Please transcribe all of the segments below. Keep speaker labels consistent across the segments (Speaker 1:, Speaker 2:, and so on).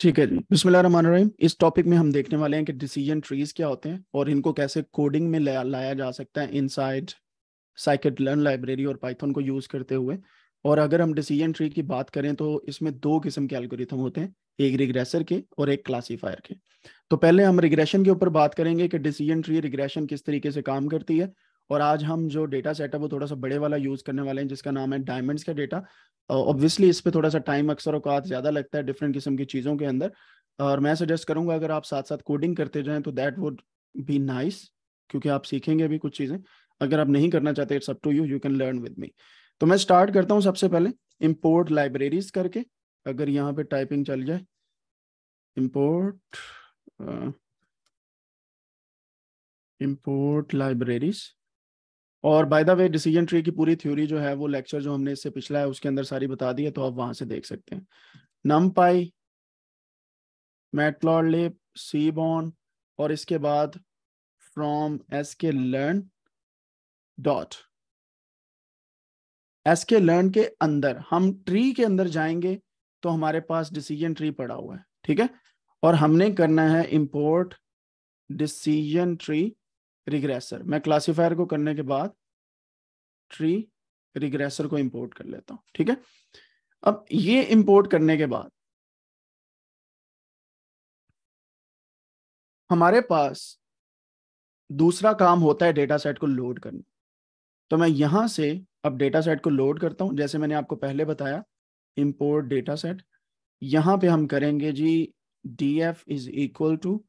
Speaker 1: ठीक है बिस्मिल्लाह इस टॉपिक
Speaker 2: में हम देखने वाले हैं कि डिसीजन ट्रीज क्या होते हैं और इनको कैसे कोडिंग में लाया जा सकता है इनसाइड साइकेट लर्न लाइब्रेरी और पाइथन को यूज करते हुए और अगर हम डिसीजन ट्री की बात करें तो इसमें दो किस्म के एल्गोरिथम होते हैं एक रिग्रेसर के और एक क्लासीफायर के तो पहले हम रिग्रेशन के ऊपर बात करेंगे कि डिसीजन ट्री रिग्रेशन किस तरीके से काम करती है और आज हम जो डेटा सेट है वो थोड़ा सा बड़े वाला यूज करने वाले हैं जिसका नाम है डायमंड्स का डेटा ऑब्वियसली इस पर थोड़ा सा टाइम अक्सर औकात ज़्यादा लगता है डिफरेंट किस्म की चीज़ों के अंदर और मैं सजेस्ट करूंगा अगर आप साथ साथ कोडिंग करते जाएं तो दैट वुड बी नाइस क्योंकि आप सीखेंगे भी कुछ चीज़ें अगर आप नहीं करना चाहते it's up to you you can learn with me तो मैं स्टार्ट करता हूँ सबसे पहले इम्पोर्ट लाइब्रेरीज करके अगर यहाँ पे टाइपिंग चल जाए इम्पोर्ट इम्पोर्ट लाइब्रेरीज और by the way decision tree की पूरी थ्योरी जो है वो लेक्चर जो हमने इससे पिछला है उसके अंदर सारी बता दी है तो आप वहां से देख सकते हैं नम पाई सी बॉन और इसके बाद from S K learn dot S K learn के अंदर हम ट्री के अंदर जाएंगे तो हमारे पास डिसीजन ट्री पड़ा हुआ है ठीक है और हमने करना है इंपोर्ट डिसीजन ट्री रिग्रेसर मैं क्लासीफायर को करने के
Speaker 1: बाद ट्री रिग्रेसर को इंपोर्ट कर लेता हूं ठीक है अब ये इंपोर्ट करने के बाद हमारे पास दूसरा काम होता है डेटा सेट को लोड करना
Speaker 2: तो मैं यहां से अब डेटा सेट को लोड करता हूं जैसे मैंने आपको पहले बताया इंपोर्ट डेटा सेट यहां पे हम करेंगे G D F is equal to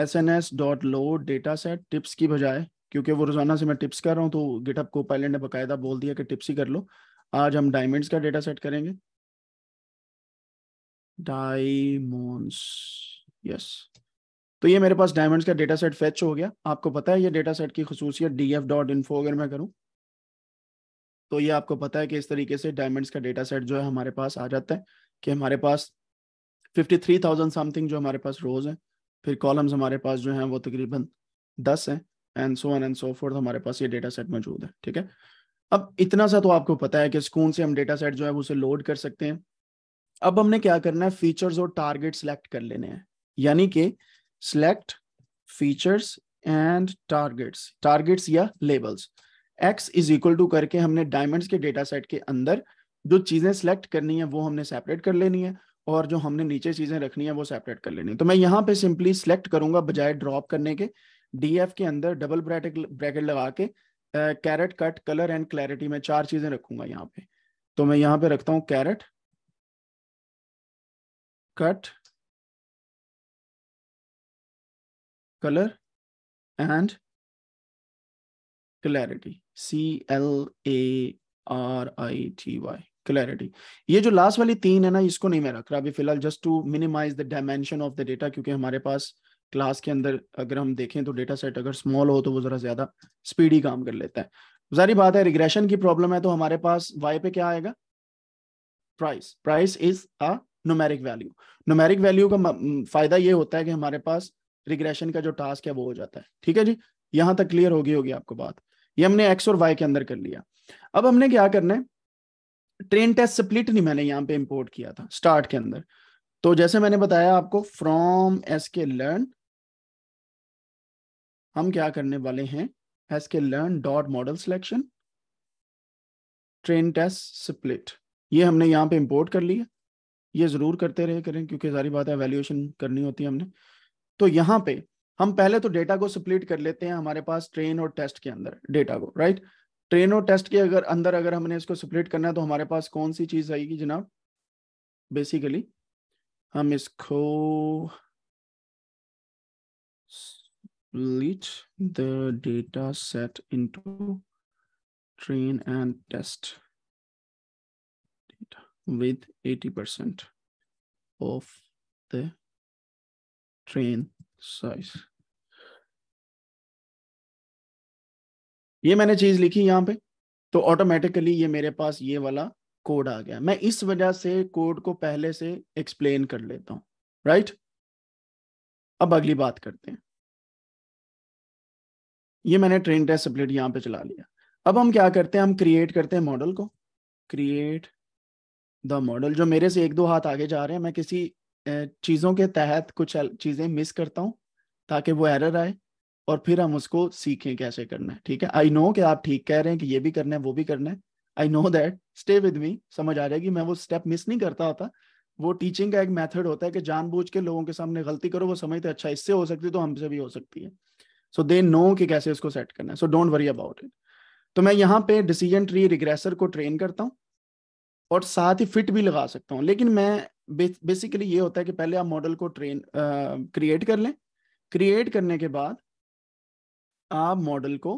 Speaker 2: S N S dot load data set tips की बजाय क्योंकि वो रोजाना से मैं टिप्स कर रहा हूँ तो गिटअप को पहले ने बकायदा बोल दिया कि टिप्स ही कर लो आज हम डायमंड्स का डेटा सेट करेंगे डायमंड्स यस तो ये मेरे पास डायमंड्स का डेटा सेट फैच हो गया आपको पता है ये डेटा सेट की खसूसियत डी एफ डॉट इन्फो अगर मैं करूँ तो ये आपको पता है कि इस तरीके से डायमंड्स का डेटा सेट जो है हमारे पास आ जाता है कि हमारे पास 53,000 समथिंग जो हमारे पास रोज है फिर कॉलम्स हमारे पास जो हैं वो तकरीबन दस हैं and so on and so forth हमारे पास ये डेटा सेट मौजूद है ठीक है अब इतना सा तो आपको पता है कि स्कून से हम डेटा सेट जो है उसे लोड कर सकते हैं अब हमने क्या करना है फीचर्स और टारगेट सिलेक्ट कर लेने हैं यानी कि select features and targets targets या labels X is equal to करके हमने डायमंड्स के डेटा सेट के अंदर जो चीजें सेलेक्ट करनी है वो हमने सेपरेट कर लेनी है और जो हमने नीचे चीजें रखनी है वो सेपरेट कर लेनी है तो मैं यहाँ पे सिंपली सिलेक्ट करूंगा बजाय ड्रॉप करने के डी एफ के अंदर डबल ब्रैकेट ब्रैकेट लगा के carat cut colour and clarity में चार चीजें रखूंगा यहाँ पे तो मैं यहाँ पे रखता हूँ carat
Speaker 1: cut colour and
Speaker 2: clarity C L A R I T Y clarity ये जो लास्ट वाली तीन है ना इसको नहीं मैं रख रहा अभी फिलहाल just to minimise the dimension of the data क्योंकि हमारे पास क्लास के अंदर अगर हम देखें तो डेटा सेट अगर स्मॉल हो तो वो जरा ज्यादा स्पीड ही काम कर लेता है जारी बात है रिग्रेशन की प्रॉब्लम है तो हमारे पास वाई पे क्या आएगा price price is a numeric value numeric value का फायदा ये होता है कि हमारे पास रिग्रेशन का जो टास्क है वो हो जाता है ठीक है जी यहां तक क्लियर होगी होगी आपको बात ये हमने एक्स और वाई के अंदर कर लिया अब हमने क्या करना है ट्रेन टेस्ट स्प्लिट नहीं मैंने यहाँ पे इम्पोर्ट किया था स्टार्ट के अंदर तो जैसे मैंने बताया आपको फ्रॉम एस के लर्न हम क्या करने वाले हैं S K learn dot model selection train test split ये हमने यहाँ पे इम्पोर्ट कर लिया ये जरूर करते रहे करें क्योंकि सारी बात है वैल्यूएशन करनी होती है हमने तो यहाँ पे हम पहले तो डेटा को स्प्लिट कर लेते हैं हमारे पास ट्रेन और टेस्ट के अंदर डेटा को राइट right? ट्रेन और टेस्ट के अगर अंदर अगर हमने इसको स्प्लिट करना है तो हमारे पास कौन सी चीज आएगी जनाब बेसिकली हम इसको split the data set into
Speaker 1: train and test data with 80% of the train size ये
Speaker 2: मैंने चीज लिखी यहाँ पे तो ऑटोमेटिकली ये मेरे पास ये वाला कोड आ गया मैं इस वजह से कोड को पहले से एक्सप्लेन कर लेता हूं राइट अब अगली बात करते हैं ये मैंने ट्रेन टेस्ट अपलेट यहाँ पे चला लिया अब हम क्या करते हैं हम क्रिएट करते हैं मॉडल को क्रिएट द मॉडल जो मेरे से एक दो हाथ आगे जा रहे हैं मैं किसी चीज़ों के तहत कुछ चीज़ें मिस करता हूँ ताकि वो एरर आए और फिर हम उसको सीखें कैसे करना है ठीक है आई नो कि आप ठीक कह रहे हैं कि ये भी करना है वो भी करना है I know that stay with me समझ आ जाएगी मैं वो स्टेप मिस नहीं करता होता वो टीचिंग का एक मेथड होता है कि जानबूझ के लोगों के सामने गलती करो वो समझते अच्छा इससे हो सकती है तो हमसे भी हो सकती है सो दे नो कि कैसे उसको सेट करना है so don't worry about it तो मैं यहाँ पे डिसीजन ट्री रिग्रेसर को ट्रेन करता हूँ और साथ ही फिट भी लगा सकता हूँ लेकिन मैं बेसिकली ये होता है कि पहले आप मॉडल को ट्रेन क्रिएट कर लें क्रिएट करने के बाद आप मॉडल को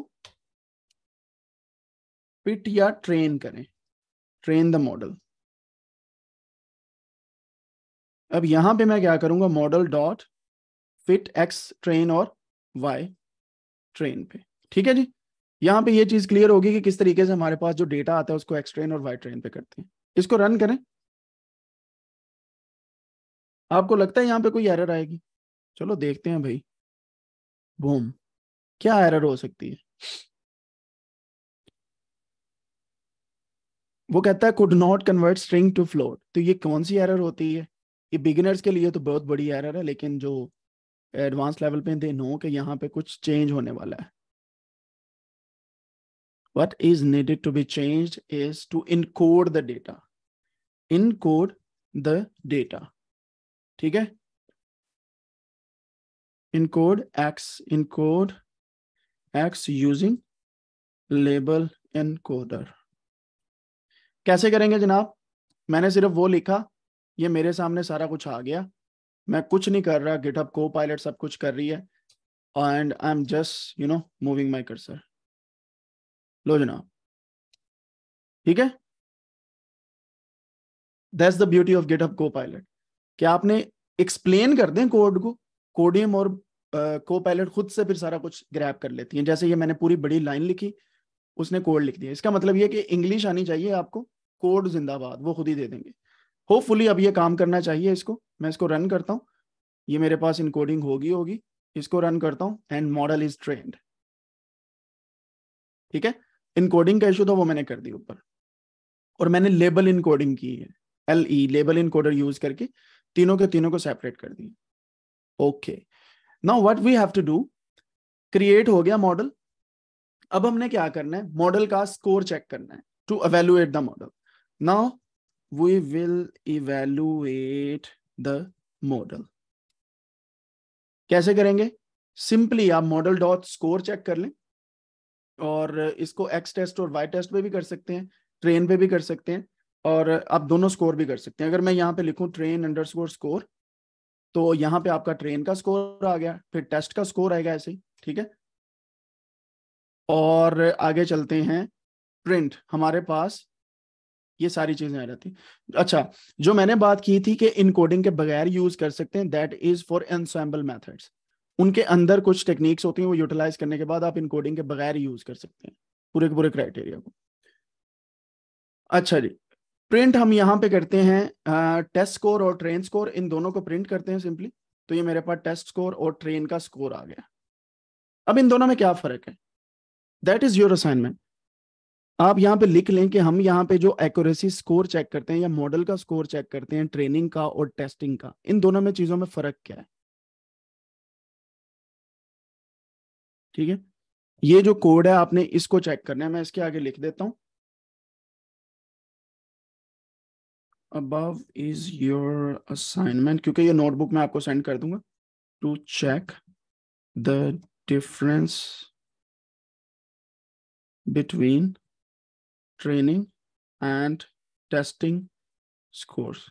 Speaker 1: पिट या ट्रेन करें ट्रेन द मॉडल अब यहां पे मैं क्या करूंगा model dot
Speaker 2: fit X train और वाई ट्रेन पे ठीक है जी यहां पे ये चीज क्लियर होगी कि किस तरीके से हमारे पास जो डेटा आता है उसको एक्स ट्रेन और वाई ट्रेन पे करते हैं इसको रन करें
Speaker 1: आपको लगता है यहां पे कोई एरर आएगी चलो देखते हैं भाई बूम क्या एरर हो सकती है
Speaker 2: वो कहता है could not convert string to float तो ये कौन सी एरर होती है ये बिगिनर्स के लिए तो बहुत बड़ी एरर है लेकिन जो एडवांस लेवल पे दे नो कि यहाँ पे कुछ चेंज होने वाला है what is needed to be change is to encode the data encode the data ठीक है encode X encode X using label coder कैसे करेंगे जनाब मैंने सिर्फ वो लिखा ये मेरे सामने सारा कुछ आ गया मैं कुछ नहीं कर रहा गिटअप को पायलट
Speaker 1: सब कुछ कर रही है and I am just you know moving my cursor लो जनाब ठीक है
Speaker 2: that's the beauty of GitHub Copilot क्या आपने एक्सप्लेन कर दें कोड को कोडियम और को पायलट खुद से फिर सारा कुछ ग्रैप कर लेती है जैसे ये मैंने पूरी बड़ी लाइन लिखी उसने कोड लिख दिया इसका मतलब ये कि इंग्लिश आनी चाहिए आपको कोड जिंदाबाद वो खुद ही दे देंगे होपफुली अब ये काम करना चाहिए इसको मैं इसको रन करता हूँ ये मेरे पास इनकोडिंग होगी होगी इसको रन करता हूँ एंड मॉडल इज ट्रेंड ठीक है इनकोडिंग का इशू था वो मैंने कर दी ऊपर और मैंने लेबल इनकोडिंग की है L E label encoder use करके तीनों के तीनों को सेपरेट कर दिए okay okay. Now what we have to do create हो गया मॉडल अब हमने क्या करना है मॉडल का स्कोर चेक करना है to evaluate the model now we will evaluate the model कैसे करेंगे सिंपली आप मॉडल डॉट स्कोर चेक कर लें और इसको एक्स टेस्ट और वाई टेस्ट पे भी कर सकते हैं ट्रेन पे भी कर सकते हैं और आप दोनों स्कोर भी कर सकते हैं अगर मैं यहाँ पे लिखूं ट्रेन अंडर स्कोर स्कोर तो यहाँ पे आपका ट्रेन का स्कोर आ गया फिर टेस्ट का स्कोर आएगा ऐसे ही ठीक है और आगे चलते हैं प्रिंट हमारे पास ये सारी चीजें आ जाती अच्छा जो मैंने बात की थी कि इनकोडिंग के बगैर यूज कर सकते हैं that is for ensemble methods उनके अंदर कुछ टेक्निक्स होती हैं वो यूटिलाइज करने के बाद आप इनकोडिंग के बगैर यूज कर सकते हैं पूरे के पूरे क्राइटेरिया को अच्छा जी प्रिंट हम यहाँ पे करते हैं टेस्ट स्कोर और ट्रेन स्कोर इन दोनों को प्रिंट करते हैं सिंपली तो ये मेरे पास टेस्ट स्कोर और ट्रेन का स्कोर आ गया अब इन दोनों में क्या फर्क है दैट इज योर असाइनमेंट आप यहाँ पे लिख लें कि हम यहाँ पे जो एक्यूरेसी स्कोर चेक करते हैं या मॉडल का स्कोर चेक करते हैं ट्रेनिंग का और टेस्टिंग का इन दोनों में चीजों में फर्क क्या है
Speaker 1: ठीक है ये जो कोड है आपने इसको चेक करना है मैं इसके आगे लिख देता हूं
Speaker 2: above is your assignment क्योंकि ये नोटबुक में आपको सेंड कर दूंगा to
Speaker 1: check the difference between training and testing scores.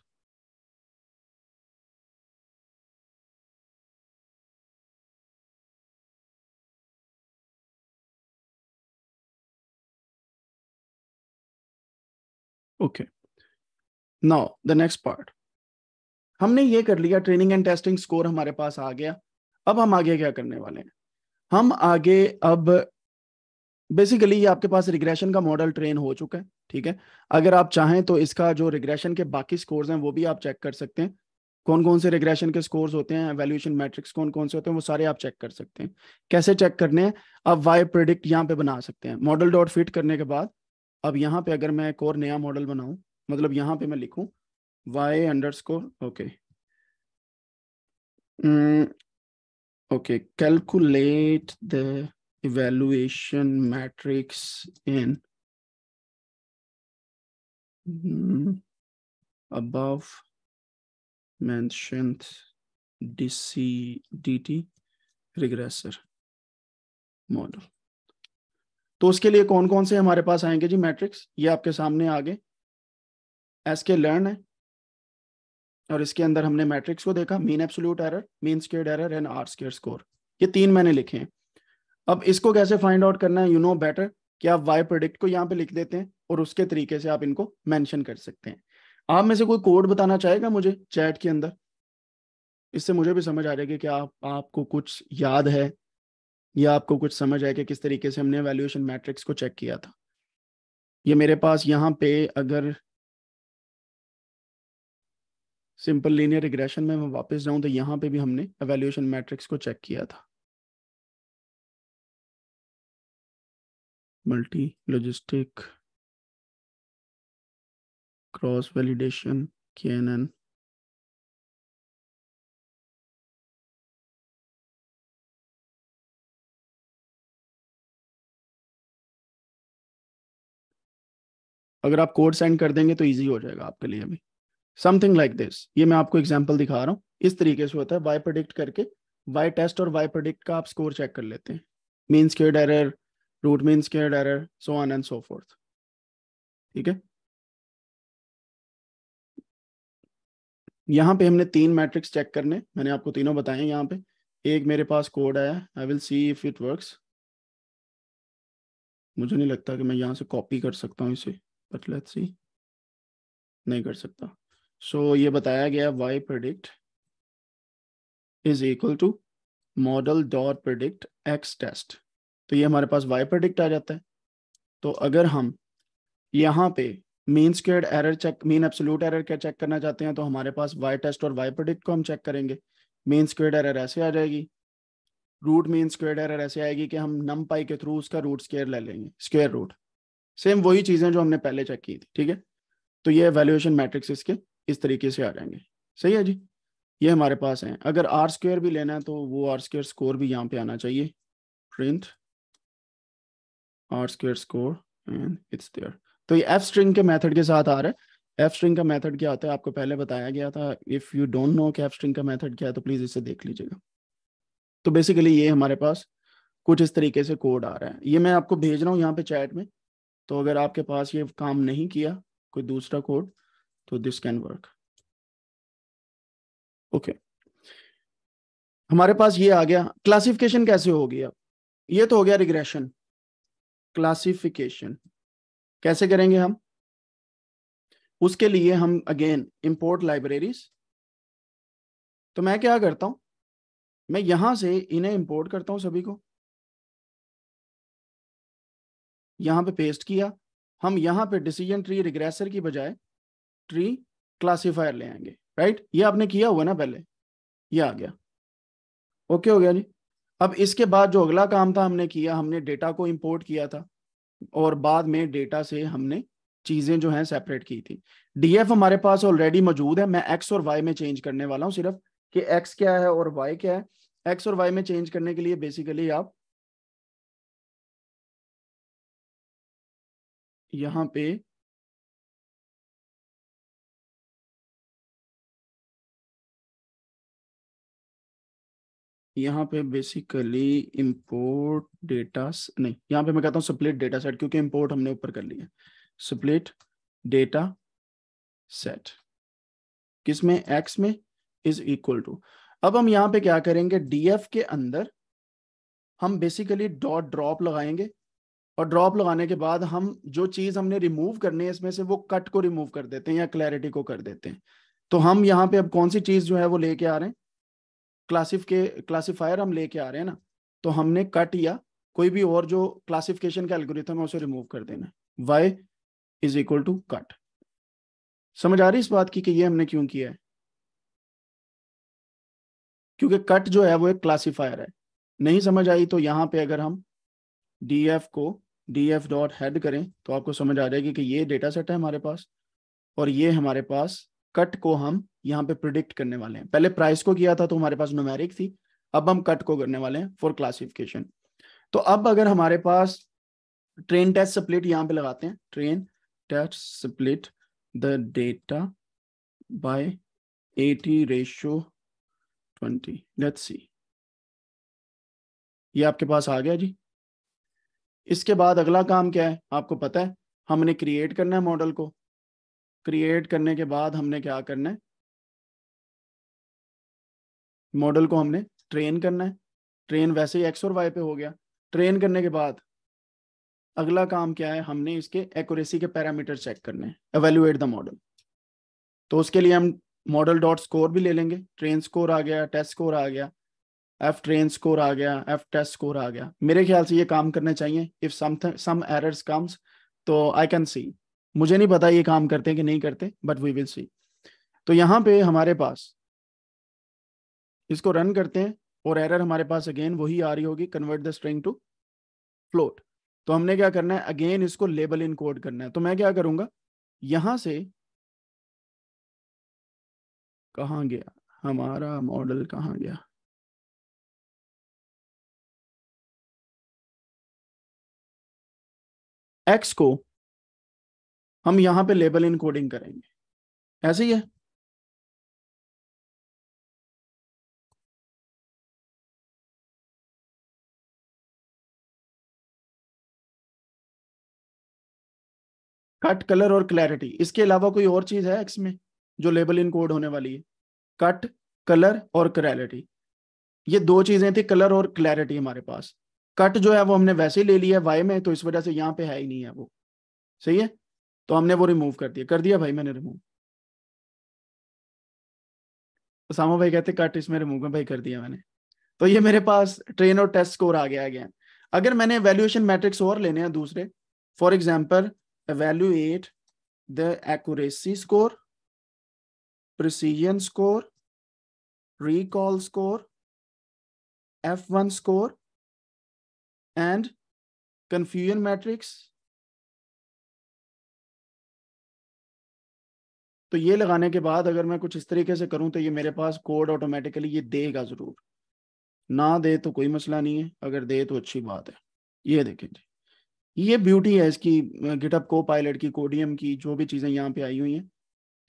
Speaker 1: Okay. Now
Speaker 2: the next part हमने ये कर लिया ट्रेनिंग एंड टेस्टिंग स्कोर हमारे पास आ गया अब हम आगे क्या करने वाले हैं हम आगे अब बेसिकली ये आपके पास रिग्रेशन का मॉडल ट्रेन हो चुका है ठीक है अगर आप चाहें तो इसका जो रिग्रेशन के बाकी स्कोर्स हैं वो भी आप चेक कर सकते हैं कौन कौन से रिग्रेशन के स्कोर्स होते हैं वैल्यूएशन मैट्रिक्स कौन कौन से होते हैं वो सारे आप चेक कर सकते हैं कैसे चेक करने हैं अब वाई प्रोडिक्ट यहाँ पे बना सकते हैं मॉडल डॉट फिट करने के बाद अब यहाँ पे अगर मैं एक और नया मॉडल बनाऊँ मतलब यहाँ पे मैं लिखूं y underscore okay okay calculate the evaluation metrics
Speaker 1: in above mentioned DC DT
Speaker 2: regressor model तो उसके लिए कौन कौन से हमारे पास आएंगे जी मैट्रिक्स ये आपके सामने आगे एस के लर्न है और इसके अंदर हमने मैट्रिक्स को देखा mean absolute error mean square error and R square score ये तीन मैंने लिखे हैं अब इसको कैसे फाइंड आउट करना है यू नो बेटर कि आप वाई प्रोडिक्ट को यहाँ पे लिख देते हैं और उसके तरीके से आप इनको मेंशन कर सकते हैं आप में से कोई कोड बताना चाहेगा मुझे चैट के अंदर इससे मुझे भी समझ आ जाएगी कि आप आपको कुछ याद है या आपको कुछ समझ आए कि किस तरीके से हमने वैल्यूएशन मैट्रिक्स को चेक किया था ये मेरे पास यहाँ पे अगर सिंपल लीनियर रिग्रेशन में मैं वापस जाऊं तो यहां पे भी हमने एवेल्यूशन मैट्रिक्स को
Speaker 1: चेक किया था multi logistic cross validation K N N अगर आप कोड सेंड कर देंगे तो इजी हो जाएगा आपके लिए अभी
Speaker 2: समथिंग लाइक दिस ये मैं आपको एग्जाम्पल दिखा रहा हूँ इस तरीके से होता है वाई प्रोडिक्ट करके वाई टेस्ट और वाई प्रोडिक्ट का आप स्कोर चेक कर लेते हैं mean squared error root mean squared error so on and so forth ठीक है यहाँ पे हमने तीन मैट्रिक्स चेक करने मैंने आपको तीनों बताए यहाँ पे एक मेरे पास कोड आया I will see if it works मुझे नहीं लगता कि मैं यहाँ से कॉपी कर सकता हूँ इसे बट लेट्स सी नहीं कर सकता सो so, ये बताया गया Y predict is equal to model dot predict X test तो ये हमारे पास वाई प्रडिक्ट आ जाता है तो अगर हम यहाँ पे mean squared error check mean absolute error क्या चेक करना चाहते हैं तो हमारे पास वाई टेस्ट और वाई प्रोडिक्ट को हम चेक करेंगे मीन स्क्ड एरर ऐसे आ जाएगी रूट मीन स्क्वेड एरर ऐसे आएगी कि हम नम पाई के थ्रू उसका रूट स्केयर ले लेंगे स्क्वेयर रूट सेम वही चीज़ें जो हमने पहले चेक की थी ठीक है तो ये वैल्यूएशन मैट्रिक्स इसके इस तरीके से आ जाएंगे सही है जी ये हमारे पास है अगर आर स्क्वेयर भी लेना है तो वो आर स्क्वेयर स्कोर भी यहाँ पे आना चाहिए print R square score and it's there तो ये एफ स्ट्रिंग के मेथड के साथ आ रहा है एफ स्ट्रिंग का मेथड क्या होता है आपको पहले बताया गया था इफ़ यू डोंट नो कि एफ स्ट्रिंग का मेथड क्या है तो प्लीज़ इसे देख लीजिएगा तो बेसिकली ये हमारे पास कुछ इस तरीके से कोड आ रहा है ये मैं आपको भेज रहा हूँ यहाँ पे चैट में तो अगर आपके पास ये काम नहीं किया कोई दूसरा कोड तो दिस कैन वर्क ओके हमारे पास ये आ गया क्लासिफिकेशन कैसे होगी अब ये तो हो गया रिग्रेशन क्लासिफिकेशन कैसे करेंगे हम उसके लिए हम अगेन
Speaker 1: इंपोर्ट लाइब्रेरीज तो मैं क्या करता हूं मैं यहां से इन्हें इंपोर्ट करता हूं सभी को
Speaker 2: यहां पे पेस्ट किया हम यहां पे डिसीजन ट्री रिग्रेसर की बजाय ट्री क्लासीफायर ले आएंगे राइट ये आपने किया हुआ ना पहले ये आ गया ओके हो गया जी अब इसके बाद जो अगला काम था हमने किया हमने डेटा को इंपोर्ट किया था और बाद में डेटा से हमने चीजें जो हैं सेपरेट की थी डीएफ हमारे पास ऑलरेडी मौजूद है मैं एक्स और वाई में चेंज करने वाला हूं सिर्फ कि एक्स क्या है और वाई क्या है एक्स और
Speaker 1: वाई में चेंज करने के लिए बेसिकली आप यहां पे यहाँ पे बेसिकली इम्पोर्ट डेटा नहीं यहाँ पे मैं कहता हूँ सप्लेट डेटा सेट क्योंकि
Speaker 2: इम्पोर्ट हमने ऊपर कर लिया सप्लेट डेटा सेट किस में एक्स में इज इक्वल टू अब हम यहाँ पे क्या करेंगे डीएफ के अंदर हम बेसिकली डॉट ड्रॉप लगाएंगे और ड्रॉप लगाने के बाद हम जो चीज हमने रिमूव करनी है इसमें से वो कट को रिमूव कर देते हैं या क्लैरिटी को कर देते हैं तो हम यहाँ पे अब कौन सी चीज जो है वो लेके आ रहे हैं क्लासिफ के क्लासिफायर हम लेके आ रहे हैं ना तो हमने कट या कोई भी और जो क्लासिफिकेशन का एल्गोरिथम है उसे रिमूव कर देना Y is equal to cut समझ आ रही इस बात की कि ये हमने क्यों किया है क्योंकि कट जो है वो एक क्लासिफायर है नहीं समझ आई तो यहां पे अगर हम डी एफ को डी एफ डॉट हेड करें तो आपको समझ आ जाएगी कि ये डेटा सेट है हमारे पास और ये हमारे पास कट को हम यहाँ पे प्रिडिक्ट करने वाले हैं पहले प्राइस को किया था तो हमारे पास नोमेरिक थी अब हम कट को करने वाले हैं फॉर क्लासिफिकेशन तो अब अगर हमारे पास ट्रेन टेस्ट स्प्लिट यहाँ पे लगाते हैं train test split the data by eighty ratio twenty let's see ये आपके पास आ गया जी इसके बाद अगला काम क्या है आपको पता है हमने क्रिएट करना है मॉडल को क्रिएट करने के बाद हमने क्या करना है मॉडल को हमने ट्रेन करना है ट्रेन वैसे ही एक्स और वाई पे हो गया ट्रेन करने के बाद अगला काम क्या है हमने इसके एक्यूरेसी के पैरामीटर चेक करने हैं एवेल्युएट द मॉडल तो उसके लिए हम मॉडल डॉट स्कोर भी ले लेंगे ट्रेन स्कोर आ गया टेस्ट स्कोर आ गया एफ ट्रेन स्कोर आ गया एफ टेस्ट स्कोर आ गया मेरे ख्याल से ये काम करने चाहिए if some some errors comes तो आई कैन सी मुझे नहीं पता ये काम करते हैं कि नहीं करते बट वी विल सी तो यहां पे हमारे पास इसको रन करते हैं और एरर हमारे पास अगेन वही आ रही होगी convert the string to float तो हमने क्या करना है अगेन इसको लेबल इन कोड करना है तो मैं क्या करूंगा यहां से
Speaker 1: कहा गया हमारा मॉडल कहा गया एक्स को हम यहां पे लेबल इनकोडिंग करेंगे ऐसे ही है कट कलर और क्लैरिटी इसके अलावा कोई और चीज है एक्स में जो
Speaker 2: लेबल इनकोड होने वाली है कट कलर और क्लैरिटी ये दो चीजें थी कलर और क्लैरिटी हमारे पास कट जो है वो हमने वैसे ही ले लिया है वाई में तो इस वजह से यहाँ पे है ही नहीं है वो सही है तो हमने वो रिमूव कर दिया कर दिया भाई मैंने रिमूव तो सामो भाई कहते कट इसमें रिमूव में भाई कर दिया मैंने तो ये मेरे पास ट्रेन और टेस्ट स्कोर आ गया है अगर मैंने वैल्यूएशन मैट्रिक्स और लेने हैं दूसरे for example the accuracy score precision score recall score
Speaker 1: F one score and confusion matrix तो ये लगाने के
Speaker 2: बाद अगर मैं कुछ इस तरीके से करूं तो ये मेरे पास कोड ऑटोमेटिकली ये देगा ज़रूर ना दे तो कोई मसला नहीं है अगर दे तो अच्छी बात है ये देखें जी ये ब्यूटी है इसकी गिटअप को पायलट की कोडियम की जो भी चीज़ें यहाँ पे आई हुई हैं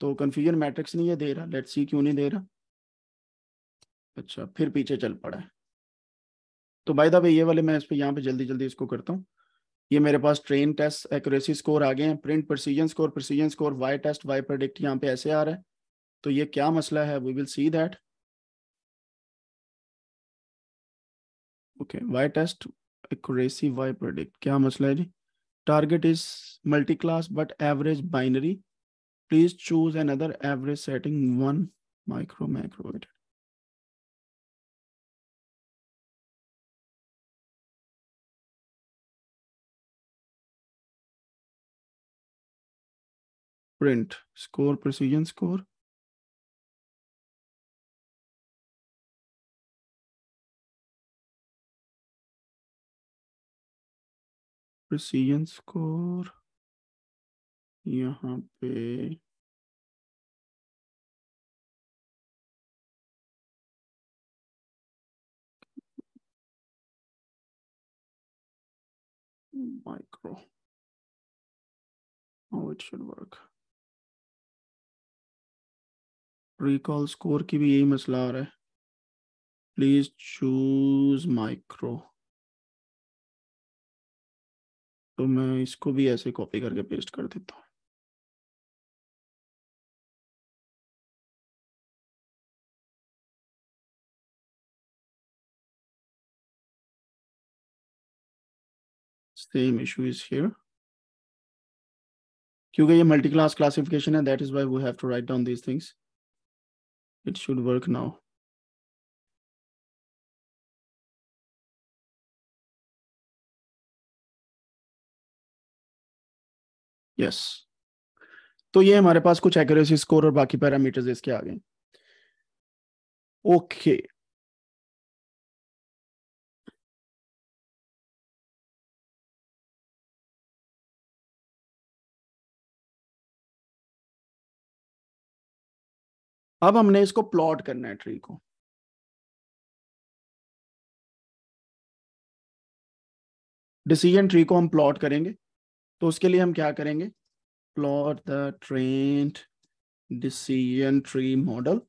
Speaker 2: तो कन्फ्यूजन मैट्रिक्स नहीं ये दे रहा लेट सी क्यों नहीं दे रहा अच्छा फिर पीछे चल पड़ा है तो बाय द वे ये वाले मैं इस पर यहाँ पे जल्दी जल्दी इसको करता हूँ ये मेरे पास ट्रेन टेस्ट एक्यूरेसी स्कोर आ गए हैं print precision score precision score Y test Y predict यहाँ पे ऐसे आ रहा है तो ये क्या मसला है we will see that okay Y test accuracy Y predict क्या मसला है जी target is multi class but average binary please choose another average
Speaker 1: setting one micro micro weighted print score precision score precision score यहाँ पे micro Oh, it should work recall score की भी यही मसला आ रहा है प्लीज चूज माइक्रो तो मैं इसको भी ऐसे कॉपी करके पेस्ट कर देता हूँ same issue is here क्योंकि ये मल्टी क्लास क्लासिफिकेशन है that is why we have to write down these things It should work now. Yes yes. तो ये हमारे पास कुछ एक्यूरेसी स्कोर और बाकी पैरामीटर्स इसके आ गए ओके okay. अब हमने इसको प्लॉट करना है ट्री को डिसीजन ट्री को हम प्लॉट करेंगे
Speaker 2: तो उसके लिए हम क्या करेंगे plot the trained decision tree model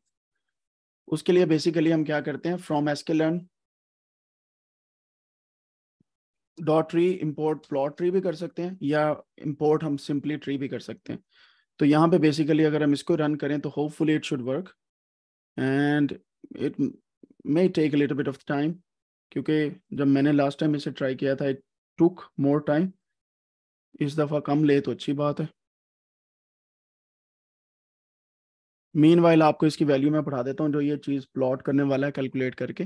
Speaker 2: उसके लिए बेसिकली हम क्या करते हैं from sklearn dot tree import plot tree भी कर सकते हैं या इम्पोर्ट हम सिंपली ट्री भी कर सकते हैं तो यहाँ पे बेसिकली अगर हम इसको रन करें तो hopefully it should work and it may take little bit of time क्योंकि जब मैंने लास्ट टाइम इसे ट्राई किया था इट टुक मोर टाइम इस दफ़ा कम ले तो अच्छी बात है मीन वाइल आपको इसकी वैल्यू मैं पढ़ा देता हूँ जो ये चीज़ प्लॉट करने वाला है कैलकुलेट करके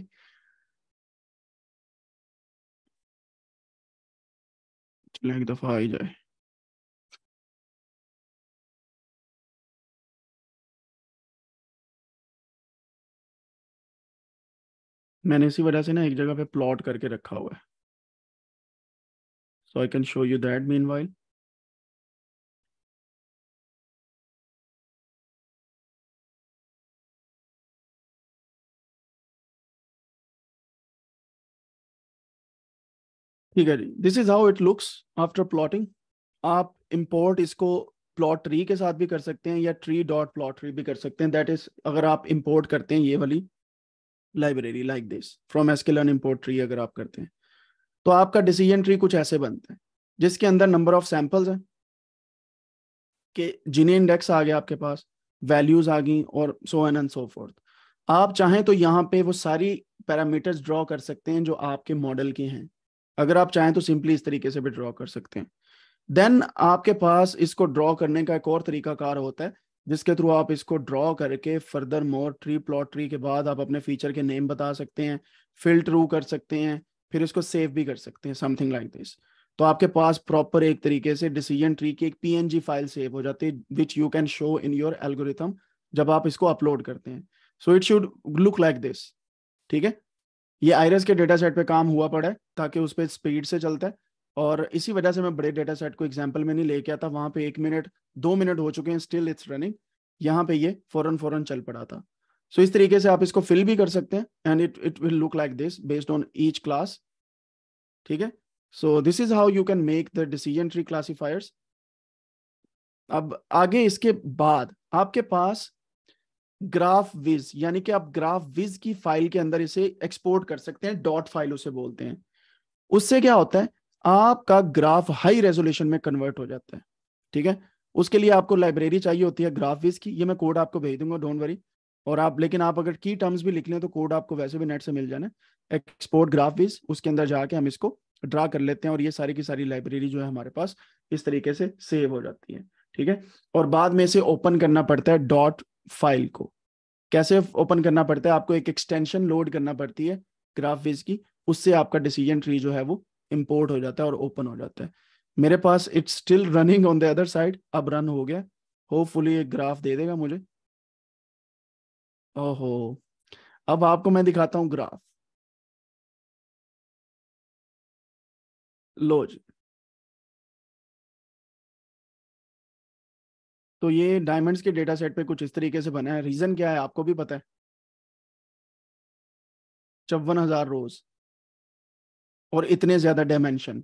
Speaker 1: एक दफ़ा आ ही जाए मैंने इसी वजह से ना एक जगह पे प्लॉट करके रखा हुआ है so I can show you that meanwhile ठीक है जी this is how it looks after plotting
Speaker 2: आप इम्पोर्ट इसको प्लॉट ट्री के साथ भी कर सकते हैं या ट्री डॉट प्लॉट ट्री भी कर सकते हैं दैट इज अगर आप इम्पोर्ट करते हैं ये वाली library like this from sklearn import tree अगर आप करते हैं तो आपका डिसीजन ट्री कुछ ऐसे बनते हैं जिसके अंदर नंबर ऑफ सैंपल्स हैं कि जिन्हें इंडेक्स आ गया आपके पास वैल्यूज आ गई और so on and so forth आप चाहें तो यहाँ पे वो सारी पैरामीटर्स ड्रॉ कर सकते हैं जो आपके मॉडल के हैं अगर आप चाहें तो सिंपली इस तरीके से भी ड्रॉ कर सकते हैं देन आपके पास इसको ड्रॉ करने का एक और तरीका कार होता है जिसके थ्रू आप इसको ड्रॉ करके furthermore tree plot tree के बाद आप अपने फीचर के नेम बता सकते हैं फिल ट्रू कर सकते हैं फिर इसको सेव भी कर सकते हैं समथिंग लाइक दिस तो आपके पास प्रॉपर एक तरीके से डिसीजन ट्री की एक पीएनजी फाइल सेव हो जाती है which you can show in your algorithm जब आप इसको अपलोड करते हैं so it should look like this ठीक है ये आयरस के डेटा सेट पे काम हुआ पड़ा है ताकि उस पर स्पीड से चलता है और इसी वजह से मैं बड़े डेटा सेट को एग्जाम्पल में नहीं लेके आता वहां पे एक मिनट दो मिनट हो चुके हैं स्टिल इट्स रनिंग यहाँ पे ये फॉरन फॉरन चल पड़ा था सो so, इस तरीके से आप इसको फिल भी कर सकते हैं and it it will look like this based on each class ठीक है so this is how you can make the decision tree classifiers अब आगे इसके बाद आपके पास ग्राफ विज यानी कि आप ग्राफ विज की फाइल के अंदर इसे एक्सपोर्ट कर सकते हैं डॉट फाइल उसे बोलते हैं उससे क्या होता है आपका ग्राफ हाई रेजोल्यूशन में कन्वर्ट हो जाता है ठीक है उसके लिए आपको लाइब्रेरी चाहिए होती है ग्राफ विज की ये मैं कोड आपको भेज दूंगा डोंट वरी और आप लेकिन आप अगर की टर्म्स भी लिख लें तो कोड आपको वैसे भी नेट से मिल जाना एक्सपोर्ट ग्राफ विज उसके अंदर जाके हम इसको ड्रा कर लेते हैं और ये सारी की सारी लाइब्रेरी जो है हमारे पास इस तरीके से सेव हो जाती है ठीक है और बाद में इसे ओपन करना पड़ता है डॉट फाइल को कैसे ओपन करना पड़ता है आपको एक एक्सटेंशन लोड करना पड़ती है ग्राफ विज की उससे आपका डिसीजन ट्री जो है वो इम्पोर्ट हो जाता है और ओपन हो जाता है मेरे पास it's still running on the other side अब रन हो गया होपफुली एक ग्राफ दे देगा मुझे
Speaker 1: ओहो अब आपको मैं दिखाता हूं ग्राफ लो जी तो ये डायमंड्स के डेटा सेट पे कुछ इस तरीके से बना
Speaker 2: है रीजन क्या है आपको भी पता है चौवन हजार रोज और इतने ज्यादा डायमेंशन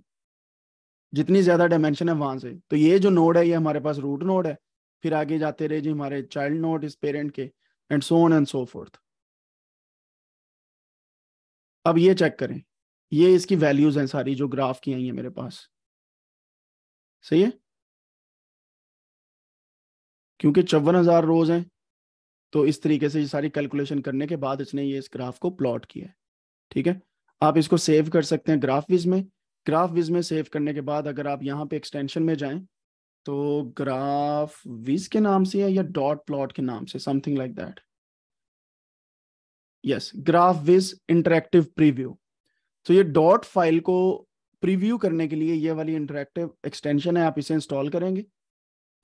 Speaker 2: जितनी ज्यादा डायमेंशन है वहां से तो ये जो नोड है ये हमारे पास रूट नोड है फिर आगे जाते रहे जी हमारे चाइल्ड नोड इस पेरेंट के and so on and so forth अब ये चेक करें ये इसकी वैल्यूज हैं सारी जो ग्राफ की आई है मेरे पास सही है क्योंकि चौवन हजार रोज हैं तो इस तरीके से ये सारी कैलकुलेशन करने के बाद इसने ये इस ग्राफ को प्लॉट किया है ठीक है आप इसको सेव कर सकते हैं ग्राफ विज में ग्राफ विज में सेव करने के बाद अगर आप यहाँ पे एक्सटेंशन में जाएं तो ग्राफ विज के नाम से है या डॉट प्लॉट के नाम से something like that yes graph viz interactive preview तो ये डॉट फाइल को प्रीव्यू करने के लिए ये वाली इंटरेक्टिव एक्सटेंशन है आप इसे इंस्टॉल करेंगे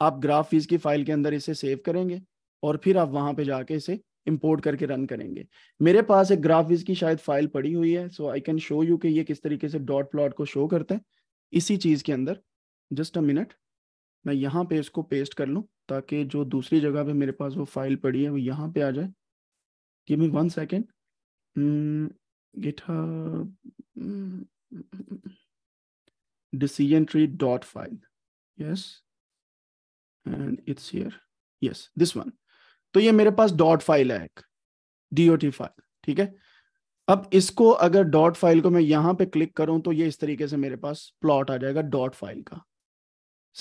Speaker 2: आप ग्राफ विज की फाइल के अंदर इसे सेव करेंगे और फिर आप वहां पे जाके इसे इंपोर्ट करके रन करेंगे मेरे पास एक ग्राफिज की शायद फाइल पड़ी हुई है so I can show you कि ये किस तरीके से डॉट प्लॉट को शो करते हैं इसी चीज के अंदर जस्ट अ मिनट मैं यहाँ पे इसको पेस्ट कर लूँ ताकि जो दूसरी जगह पे मेरे पास वो फाइल पड़ी है वो यहाँ पे आ जाए give me one second decision tree dot file yes and it's here yes this one तो ये मेरे पास डॉट फाइल है एक डी फाइल ठीक है अब इसको अगर डॉट फाइल को मैं यहां पे क्लिक करूं तो ये इस तरीके से मेरे पास प्लॉट आ जाएगा डॉट फाइल का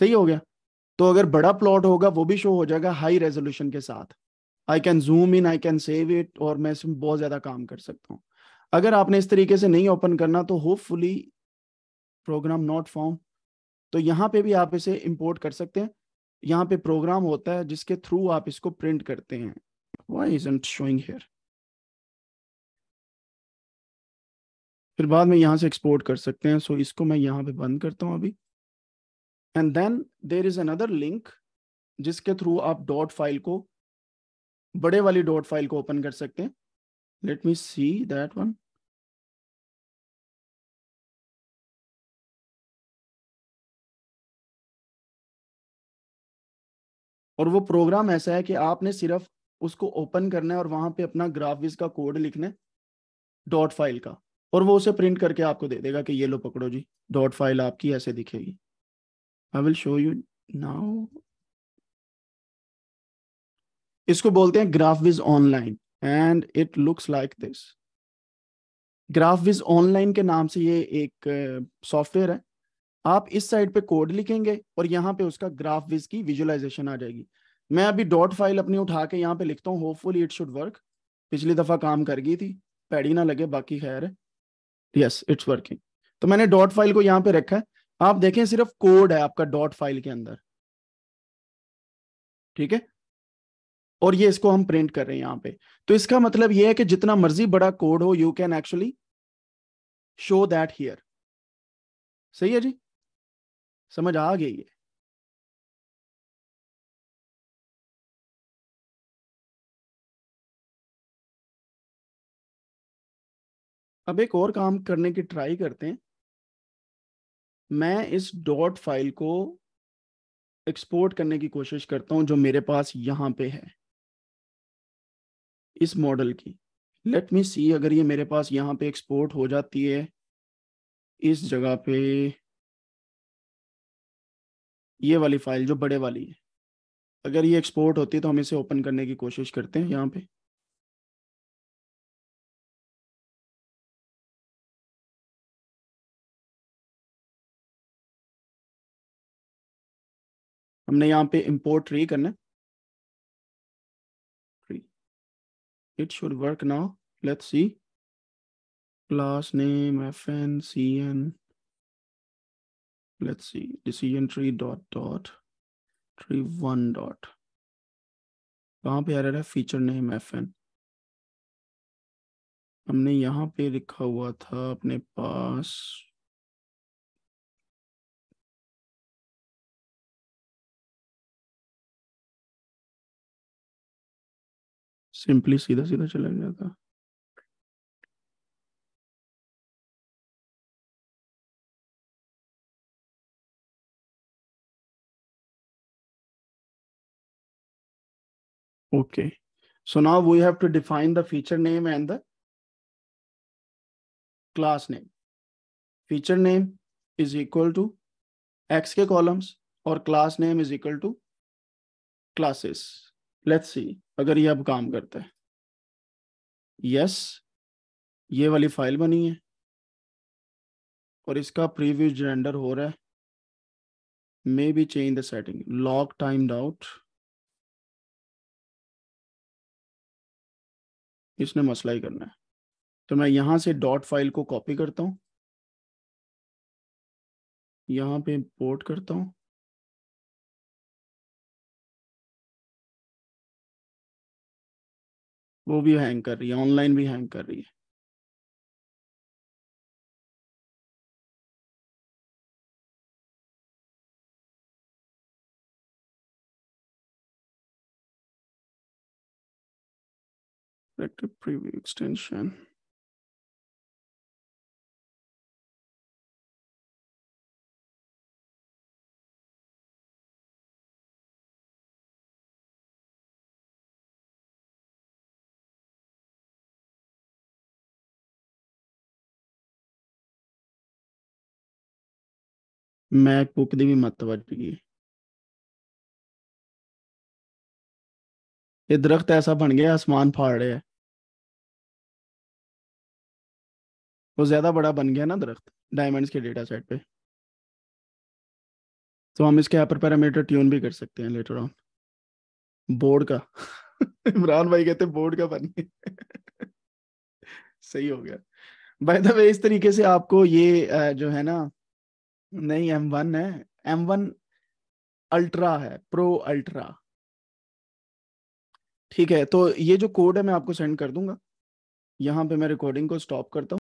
Speaker 2: सही हो गया तो अगर बड़ा प्लॉट होगा वो भी शो हो जाएगा हाई रेजोल्यूशन के साथ I can zoom in I can save it और मैं इसमें बहुत ज्यादा काम कर सकता हूँ अगर आपने इस तरीके से नहीं ओपन करना तो होपफुली प्रोग्राम नॉट फॉर्म तो यहाँ पे भी आप इसे इंपोर्ट कर सकते हैं यहाँ पे प्रोग्राम होता है जिसके थ्रू आप इसको प्रिंट करते हैं वाई इज शोइंग हेयर फिर बाद में यहाँ से एक्सपोर्ट कर सकते हैं सो so इसको मैं यहाँ पे बंद करता हूँ अभी and then there is another link जिसके थ्रू आप डॉट फाइल को
Speaker 1: बड़े वाली डॉट फाइल को ओपन कर सकते हैं let me see that one और वो प्रोग्राम ऐसा है कि आपने सिर्फ
Speaker 2: उसको ओपन करना है और वहां पे अपना ग्राफिक्स का कोड लिखना है डॉट फाइल का और वो उसे प्रिंट करके आपको दे देगा कि ये लो पकड़ो जी डॉट फाइल आपकी ऐसे दिखेगी I will show you now इसको बोलते हैं Graphviz online and it looks like this Graphviz online के नाम से ये एक सॉफ्टवेयर है आप इस साइड पे कोड लिखेंगे और यहाँ पे उसका ग्राफ विज की विजुअलाइजेशन आ जाएगी मैं अभी डॉट फाइल अपनी उठा के यहाँ पे लिखता हूँ होपफुली इट शुड वर्क पिछली दफा काम कर गई थी पैड़ी ना लगे बाकी खैर है यस इट्स वर्किंग तो मैंने डॉट फाइल को यहाँ पे रखा है आप देखें सिर्फ कोड है आपका डॉट फाइल के अंदर ठीक है और ये इसको हम प्रिंट कर रहे हैं यहाँ पे तो इसका मतलब ये है कि जितना मर्जी बड़ा कोड हो you can actually
Speaker 1: show that here सही है जी समझ आ गई है अब एक और काम करने की ट्राई करते हैं मैं इस डॉट फाइल को
Speaker 2: एक्सपोर्ट करने की कोशिश करता हूं जो मेरे पास यहां पे है इस मॉडल की लेट मी सी अगर ये मेरे पास यहाँ पे एक्सपोर्ट हो जाती है इस जगह पे ये वाली फाइल जो बड़े वाली है अगर ये एक्सपोर्ट होती है तो हम इसे ओपन करने की कोशिश
Speaker 1: करते हैं यहाँ पे हमने यहाँ पे इम्पोर्ट री करना it should work now let's see class
Speaker 2: name F N C N let's see, decision tree dot dot tree one dot. कहाँ पे आ रहा है
Speaker 1: फीचर नेम एफ एन हमने यहाँ पे लिखा हुआ था अपने पास सिंपली सीधा सीधा चला गया था Okay. So now we have to define the feature name and the
Speaker 2: class name. Feature name is equal to xk columns or class name is equal to classes. Let's see अगर ये अब
Speaker 1: काम करता है यस yes, ये वाली file बनी है और इसका प्रीव्यू रेंडर हो रहा है maybe change the setting lock timed out
Speaker 2: इसने मसला ही करना है तो मैं यहां से डॉट फाइल को कॉपी
Speaker 1: करता हूं यहां पे इंपोर्ट करता हूं वो भी हैंग कर रही है ऑनलाइन भी हैंग कर रही है select preview extension. मैकबुक की भी मत वजगी ये दरख्त ऐसा बन गया आसमान फाड़ रहा है वो ज़्यादा बड़ा बन गया ना दरख्त डायमंड्स के डेटा सेट पे तो हम
Speaker 2: इसके अपर पैरामीटर ट्यून भी कर सकते हैं लेटर ऑन बोर्ड का इमरान भाई कहते बोर्ड का बन गया सही हो गया बाय द वे इस तरीके से आपको ये जो है ना नहीं एम वन है एम वन अल्ट्रा है प्रो अल्ट्रा ठीक है तो ये जो कोड है मैं आपको सेंड कर दूंगा यहाँ पे मैं रिकॉर्डिंग को स्टॉप करता हूँ